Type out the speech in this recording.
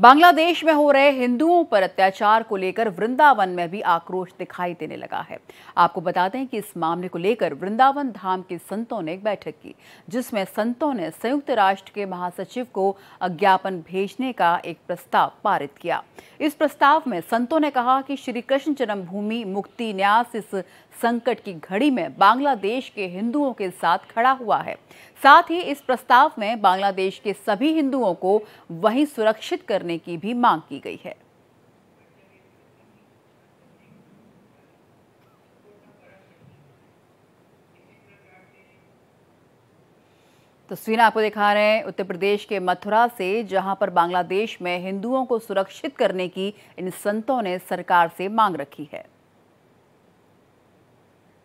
बांग्लादेश में हो रहे हिंदुओं पर अत्याचार को लेकर वृंदावन में भी आक्रोश दिखाई देने लगा है आपको बता दें कि इस मामले को लेकर वृंदावन धाम के संतों ने एक बैठक की जिसमें संतों ने संयुक्त राष्ट्र के महासचिव को अज्ञापन भेजने का एक प्रस्ताव पारित किया इस प्रस्ताव में संतों ने कहा कि श्री कृष्ण जन्मभूमि मुक्ति न्यास इस संकट की घड़ी में बांग्लादेश के हिंदुओं के साथ खड़ा हुआ है साथ ही इस प्रस्ताव में बांग्लादेश के सभी हिंदुओं को वहीं सुरक्षित करने की भी मांग की गई है तस्वीरें तो आपको दिखा रहे हैं उत्तर प्रदेश के मथुरा से जहां पर बांग्लादेश में हिंदुओं को सुरक्षित करने की इन संतों ने सरकार से मांग रखी है